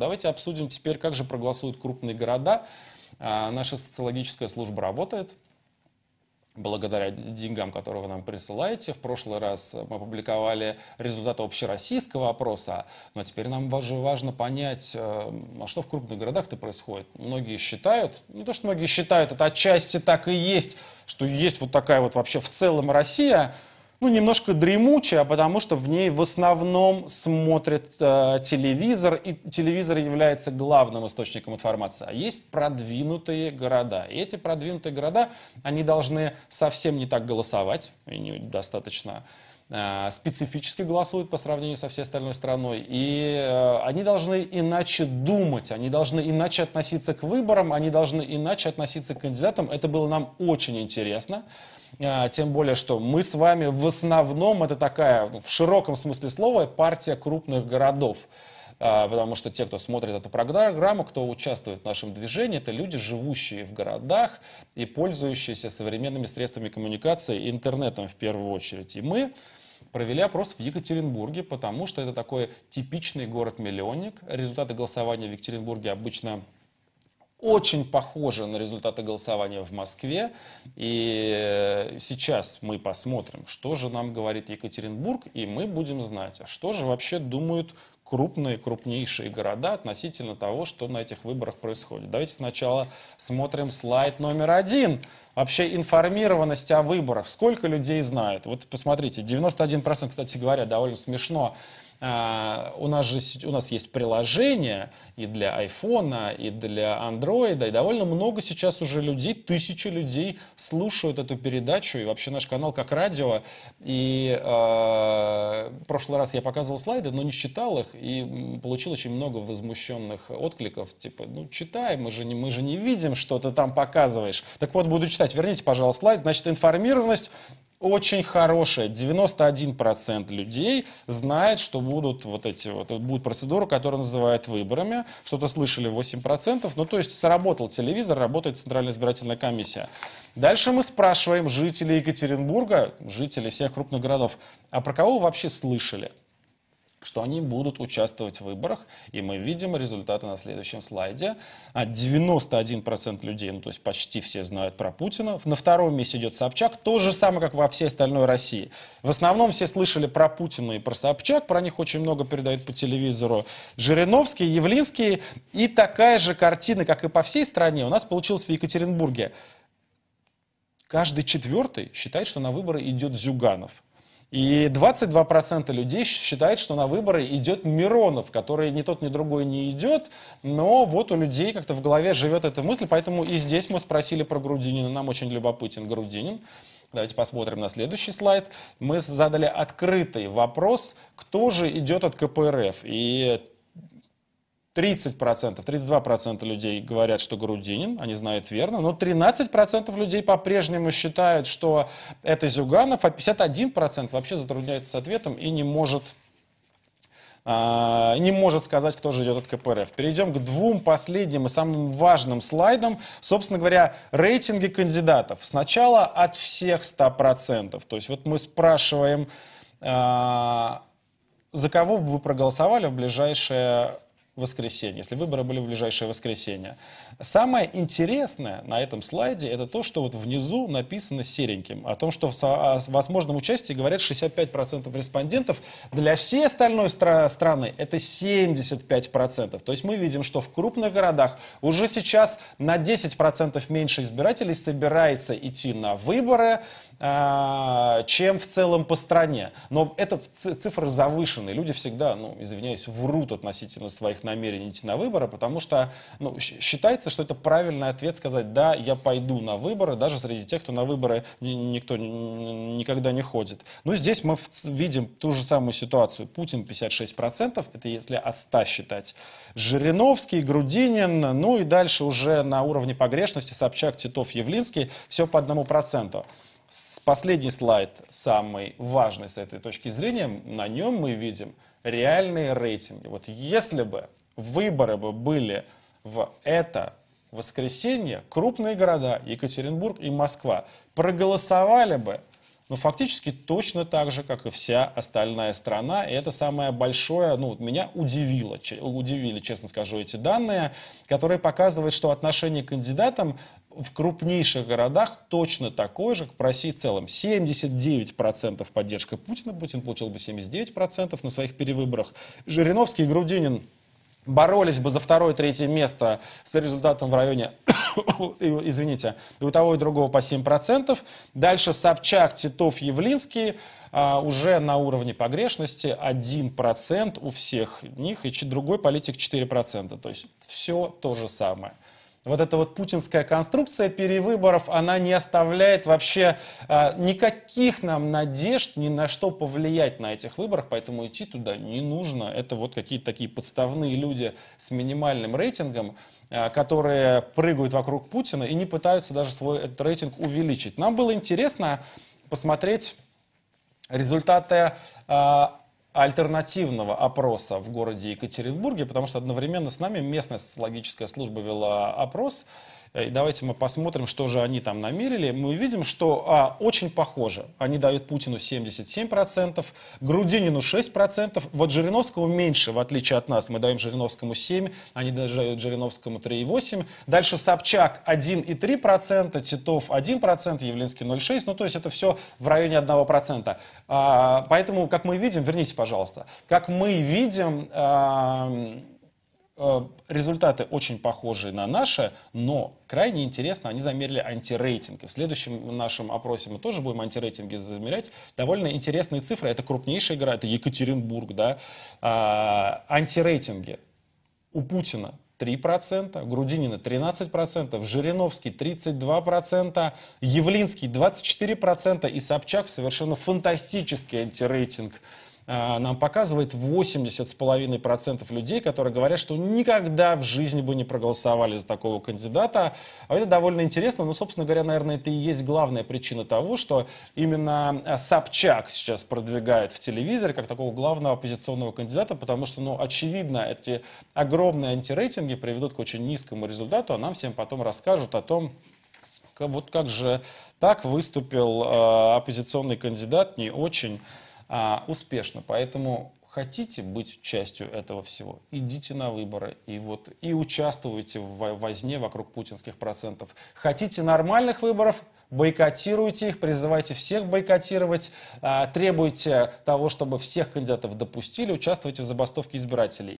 Давайте обсудим теперь, как же проголосуют крупные города. А, наша социологическая служба работает благодаря деньгам, которые вы нам присылаете. В прошлый раз мы опубликовали результаты общероссийского опроса, но теперь нам важно, важно понять, э, а что в крупных городах-то происходит. Многие считают, не то что многие считают, это отчасти так и есть, что есть вот такая вот вообще в целом Россия, ну, немножко дремучая, потому что в ней в основном смотрит э, телевизор, и телевизор является главным источником информации. А есть продвинутые города. И эти продвинутые города, они должны совсем не так голосовать, и не достаточно э, специфически голосуют по сравнению со всей остальной страной. И э, они должны иначе думать, они должны иначе относиться к выборам, они должны иначе относиться к кандидатам. Это было нам очень интересно. А, тем более, что мы с вами в основном, это такая, ну, в широком смысле слова, партия крупных городов а, потому что те, кто смотрит эту программу, кто участвует в нашем движении, это люди, живущие в городах и пользующиеся современными средствами коммуникации интернетом в первую очередь. И мы провели опрос в Екатеринбурге, потому что это такой типичный город-миллионник. Результаты голосования в Екатеринбурге обычно очень похоже на результаты голосования в Москве. И э, сейчас мы посмотрим, что же нам говорит Екатеринбург, и мы будем знать, а что же вообще думают крупные, крупнейшие города относительно того, что на этих выборах происходит. Давайте сначала смотрим слайд номер один. Вообще информированность о выборах. Сколько людей знают? Вот посмотрите, 91%, кстати говоря, довольно смешно. А, у нас же у нас есть приложение и для айфона, и для андроида, и довольно много сейчас уже людей, тысячи людей слушают эту передачу, и вообще наш канал как радио. И э, в прошлый раз я показывал слайды, но не читал их, и получил очень много возмущенных откликов, типа, ну, читай, мы же не, мы же не видим, что ты там показываешь. Так вот, буду читать, верните, пожалуйста, слайд. Значит, информированность очень хорошая. 91% людей знает, что будут вот эти вот, будет процедура, которую называют выборами. Что-то слышали 8%. Ну, то есть сработал телевизор, работает Центральная избирательная комиссия. Дальше мы спрашиваем жителей Екатеринбурга, жителей всех крупных городов, а про кого вы вообще слышали? что они будут участвовать в выборах, и мы видим результаты на следующем слайде. 91% а людей, ну то есть почти все знают про Путина. На втором месте идет Собчак, то же самое, как во всей остальной России. В основном все слышали про Путина и про Собчак, про них очень много передают по телевизору. Жириновский, Явлинский, и такая же картина, как и по всей стране, у нас получилась в Екатеринбурге. Каждый четвертый считает, что на выборы идет Зюганов. И 22% людей считает, что на выборы идет Миронов, который ни тот, ни другой не идет, но вот у людей как-то в голове живет эта мысль, поэтому и здесь мы спросили про Грудинина, нам очень любопытен Грудинин. Давайте посмотрим на следующий слайд. Мы задали открытый вопрос, кто же идет от КПРФ. И 30%, 32% людей говорят, что Грудинин, они знают верно, но 13% людей по-прежнему считают, что это Зюганов, а 51% вообще затрудняется с ответом и не может а, не может сказать, кто же идет от КПРФ. Перейдем к двум последним и самым важным слайдам. Собственно говоря, рейтинги кандидатов. Сначала от всех 100%. То есть вот мы спрашиваем, а, за кого бы вы проголосовали в ближайшее воскресенье, если выборы были в ближайшее воскресенье. Самое интересное на этом слайде, это то, что вот внизу написано сереньким, о том, что в возможном участии говорят 65% респондентов, для всей остальной стра- страны это 75%. То есть мы видим, что в крупных городах уже сейчас на 10% меньше избирателей собирается идти на выборы, а, чем в целом по стране. Но это цифры завышенные. Люди всегда, ну, извиняюсь, врут относительно своих намерен идти на выборы, потому что ну, считается, что это правильный ответ сказать, да, я пойду на выборы, даже среди тех, кто на выборы никто никогда не ходит. Но здесь мы видим ту же самую ситуацию. Путин 56%, это если от 100 считать. Жириновский, Грудинин, ну и дальше уже на уровне погрешности Собчак, Титов, Явлинский, все по одному проценту. Последний слайд, самый важный с этой точки зрения, на нем мы видим реальные рейтинги. Вот если бы выборы бы были в это воскресенье, крупные города, Екатеринбург и Москва, проголосовали бы, ну, фактически точно так же, как и вся остальная страна. И это самое большое, ну, вот меня удивило, удивили, честно скажу, эти данные, которые показывают, что отношение к кандидатам в крупнейших городах точно такой же, как в России в целом. 79% поддержка Путина, Путин получил бы 79% на своих перевыборах. Жириновский и Грудинин боролись бы за второе-третье место с результатом в районе, извините, и у того и другого по 7%. Дальше Собчак, Титов, Явлинский а, уже на уровне погрешности 1% у всех них, и другой политик 4%. То есть все то же самое вот эта вот путинская конструкция перевыборов, она не оставляет вообще э, никаких нам надежд ни на что повлиять на этих выборах, поэтому идти туда не нужно. Это вот какие-то такие подставные люди с минимальным рейтингом, э, которые прыгают вокруг Путина и не пытаются даже свой этот рейтинг увеличить. Нам было интересно посмотреть результаты а, альтернативного опроса в городе Екатеринбурге, потому что одновременно с нами местная социологическая служба вела опрос, Э, давайте мы посмотрим, что же они там намерили. Мы видим, что а, очень похоже. Они дают Путину 77%, Грудинину 6%, вот Жириновскому меньше, в отличие от нас. Мы даем Жириновскому 7%, они дают Жириновскому 3,8%. Дальше Собчак 1,3%, Титов 1%, Явлинский 0,6%. Ну, то есть это все в районе 1%. А, поэтому, как мы видим, вернитесь, пожалуйста, как мы видим... А, Э, результаты очень похожие на наши, но крайне интересно, они замерили антирейтинги. В следующем нашем опросе мы тоже будем антирейтинги замерять. Довольно интересные цифры. Это крупнейшая игра, это Екатеринбург, да. А, антирейтинги у Путина 3%, Грудинина 13%, Жириновский 32%, Явлинский 24% и Собчак совершенно фантастический антирейтинг а, нам показывает 80,5% людей, которые говорят, что никогда в жизни бы не проголосовали за такого кандидата. А это довольно интересно, но, ну, собственно говоря, наверное, это и есть главная причина того, что именно а, Собчак сейчас продвигает в телевизоре как такого главного оппозиционного кандидата, потому что, ну, очевидно, эти огромные антирейтинги приведут к очень низкому результату, а нам всем потом расскажут о том, вот как же так выступил а, оппозиционный кандидат, не очень а, успешно. Поэтому хотите быть частью этого всего, идите на выборы и, вот, и участвуйте в возне вокруг путинских процентов. Хотите нормальных выборов, бойкотируйте их, призывайте всех бойкотировать, а, требуйте того, чтобы всех кандидатов допустили, участвуйте в забастовке избирателей.